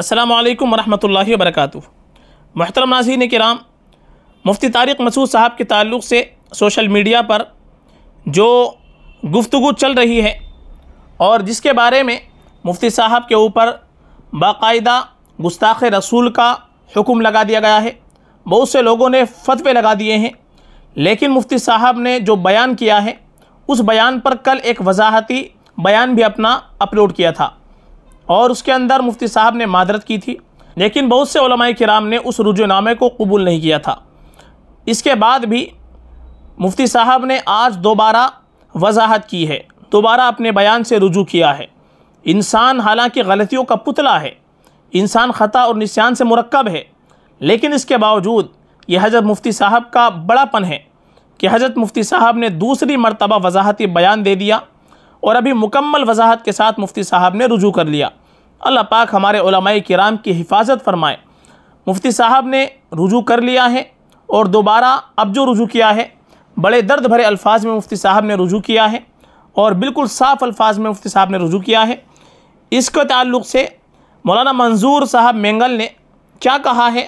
السلام علیکم ورحمۃ اللہ وبرکاتہ محترم ناظرین کرام مفتی طارق مسعود صاحب کے تعلق سے سوشل میڈیا پر جو گفتگو چل رہی ہے اور جس کے بارے میں مفتی صاحب کے اوپر باقاعدہ گستاخ رسول کا حکم لگا دیا گیا ہے بہت سے لوگوں نے فتوے لگا دیے ہیں لیکن مفتی صاحب نے جو بیان کیا ہے اس بیان پر کل ایک وضاحتی بیان بھی اپنا اپلوڈ کیا تھا اور اس کے اندر مفتی صاحب نے معذرت کی تھی لیکن بہت سے علماء کرام نے اس رجوع نامے کو قبول نہیں کیا تھا اس کے بعد بھی مفتی صاحب نے آج دوبارہ وضاحت کی ہے دوبارہ اپنے بیان سے رجوع کیا ہے انسان حالانکہ غلطیوں کا پتلا ہے انسان خطا اور نسیان سے مرکب ہے لیکن اس کے باوجود یہ حضرت مفتی صاحب کا بڑا پن ہے کہ حضرت مفتی صاحب نے دوسری مرتبہ وضاحتی بیان دے دیا اور ابھی مکمل وضاحت کے ساتھ مفتی صاحب نے رجوع کر لیا اللہ پاک ہمارے علماء کرام کی حفاظت فرمائے مفتی صاحب نے رجوع کر لیا ہے اور دوبارہ اب جو رجوع کیا ہے بڑے درد بھرے الفاظ میں مفتی صاحب نے رجوع کیا ہے اور بالکل صاف الفاظ میں مفتی صاحب نے رجوع کیا ہے اس کے تعلق سے مولانا منظور صاحب مینگل نے کیا کہا ہے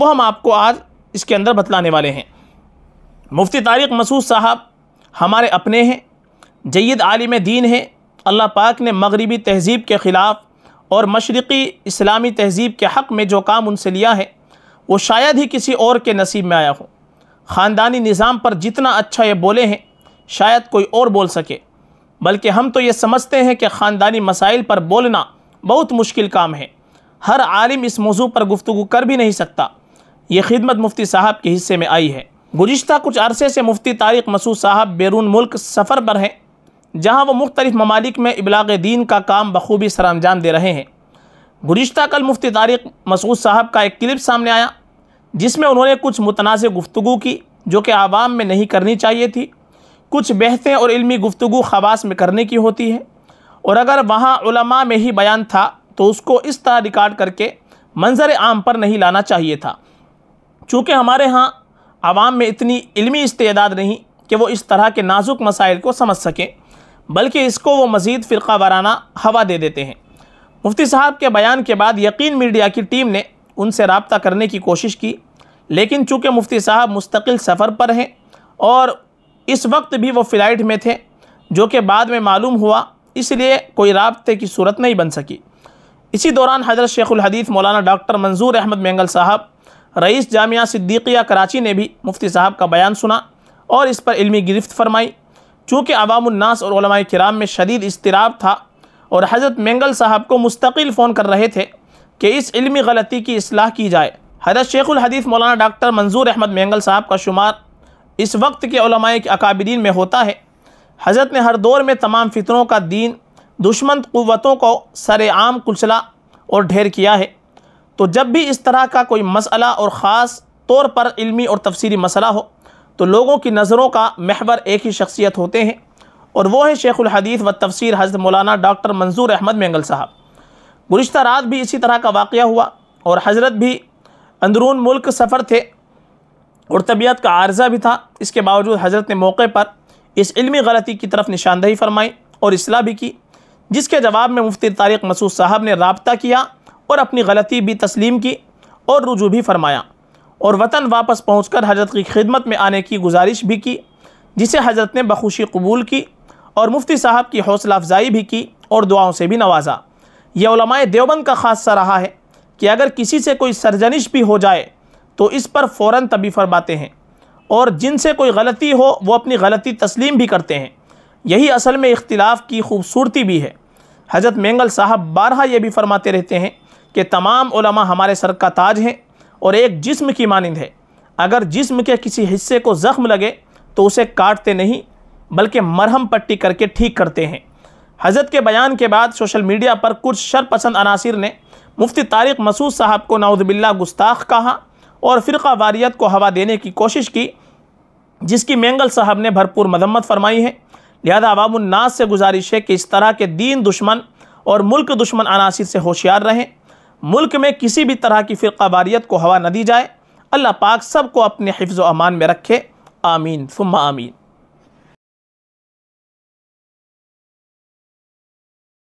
وہ ہم آپ کو آج اس کے اندر بتلانے والے ہیں مفتی طارق مسعود صاحب ہمارے اپنے ہیں جید عالم دین ہیں اللہ پاک نے مغربی تہذیب کے خلاف اور مشرقی اسلامی تہذیب کے حق میں جو کام ان سے لیا ہے وہ شاید ہی کسی اور کے نصیب میں آیا ہو خاندانی نظام پر جتنا اچھا یہ بولے ہیں شاید کوئی اور بول سکے بلکہ ہم تو یہ سمجھتے ہیں کہ خاندانی مسائل پر بولنا بہت مشکل کام ہے ہر عالم اس موضوع پر گفتگو کر بھی نہیں سکتا یہ خدمت مفتی صاحب کے حصے میں آئی ہے گزشتہ کچھ عرصے سے مفتی طارق مسعود صاحب بیرون ملک سفر پر ہیں جہاں وہ مختلف ممالک میں ابلاغ دین کا کام بخوبی سرانجام دے رہے ہیں گزشتہ کل مفتی تاریخ مسعود صاحب کا ایک کلپ سامنے آیا جس میں انہوں نے کچھ متنازع گفتگو کی جو کہ عوام میں نہیں کرنی چاہیے تھی کچھ بحثیں اور علمی گفتگو خواص میں کرنے کی ہوتی ہے اور اگر وہاں علماء میں ہی بیان تھا تو اس کو اس طرح ریکارڈ کر کے منظر عام پر نہیں لانا چاہیے تھا چونکہ ہمارے ہاں عوام میں اتنی علمی استعداد نہیں کہ وہ اس طرح کے نازک مسائل کو سمجھ سکیں بلکہ اس کو وہ مزید فرقہ وارانہ ہوا دے دیتے ہیں مفتی صاحب کے بیان کے بعد یقین میڈیا کی ٹیم نے ان سے رابطہ کرنے کی کوشش کی لیکن چونکہ مفتی صاحب مستقل سفر پر ہیں اور اس وقت بھی وہ فلائٹ میں تھے جو کہ بعد میں معلوم ہوا اس لیے کوئی رابطے کی صورت نہیں بن سکی اسی دوران حضرت شیخ الحدیث مولانا ڈاکٹر منظور احمد مینگل صاحب رئیس جامعہ صدیقیہ کراچی نے بھی مفتی صاحب کا بیان سنا اور اس پر علمی گرفت فرمائی چونکہ عوام الناس اور علماء کرام میں شدید اضطراب تھا اور حضرت مینگل صاحب کو مستقل فون کر رہے تھے کہ اس علمی غلطی کی اصلاح کی جائے حضرت شیخ الحدیث مولانا ڈاکٹر منظور احمد مینگل صاحب کا شمار اس وقت کے علماء کے اکابرین میں ہوتا ہے حضرت نے ہر دور میں تمام فطروں کا دین دشمن قوتوں کو سر عام کلچلا اور ڈھیر کیا ہے تو جب بھی اس طرح کا کوئی مسئلہ اور خاص طور پر علمی اور تفسیری مسئلہ ہو تو لوگوں کی نظروں کا محور ایک ہی شخصیت ہوتے ہیں اور وہ ہیں شیخ الحدیث و تفسیر حضرت مولانا ڈاکٹر منظور احمد مینگل صاحب گزشتہ رات بھی اسی طرح کا واقعہ ہوا اور حضرت بھی اندرون ملک سفر تھے اور طبیعت کا عارضہ بھی تھا اس کے باوجود حضرت نے موقع پر اس علمی غلطی کی طرف نشاندہی فرمائی اور اصلاح بھی کی جس کے جواب میں مفتی طارق مسعود صاحب نے رابطہ کیا اور اپنی غلطی بھی تسلیم کی اور رجوع بھی فرمایا اور وطن واپس پہنچ کر حضرت کی خدمت میں آنے کی گزارش بھی کی جسے حضرت نے بخوشی قبول کی اور مفتی صاحب کی حوصلہ افزائی بھی کی اور دعاؤں سے بھی نوازا یہ علماء دیوبند کا سا رہا ہے کہ اگر کسی سے کوئی سرجنش بھی ہو جائے تو اس پر فوراً طبی فرماتے ہیں اور جن سے کوئی غلطی ہو وہ اپنی غلطی تسلیم بھی کرتے ہیں یہی اصل میں اختلاف کی خوبصورتی بھی ہے حضرت مینگل صاحب بارہا یہ بھی فرماتے رہتے ہیں کہ تمام علماء ہمارے سر کا تاج ہیں اور ایک جسم کی مانند ہے اگر جسم کے کسی حصے کو زخم لگے تو اسے کاٹتے نہیں بلکہ مرہم پٹی کر کے ٹھیک کرتے ہیں حضرت کے بیان کے بعد سوشل میڈیا پر کچھ شر پسند عناصر نے مفتی طارق مسعود صاحب کو نعوذ باللہ گستاخ کہا اور فرقہ واریت کو ہوا دینے کی کوشش کی جس کی مینگل صاحب نے بھرپور مذمت فرمائی ہے لہذا عوام الناس سے گزارش ہے کہ اس طرح کے دین دشمن اور ملک دشمن عناصر سے ہوشیار رہیں ملک میں کسی بھی طرح کی فرقہ باریت کو ہوا نہ دی جائے اللہ پاک سب کو اپنے حفظ و امان میں رکھے آمین ثم آمین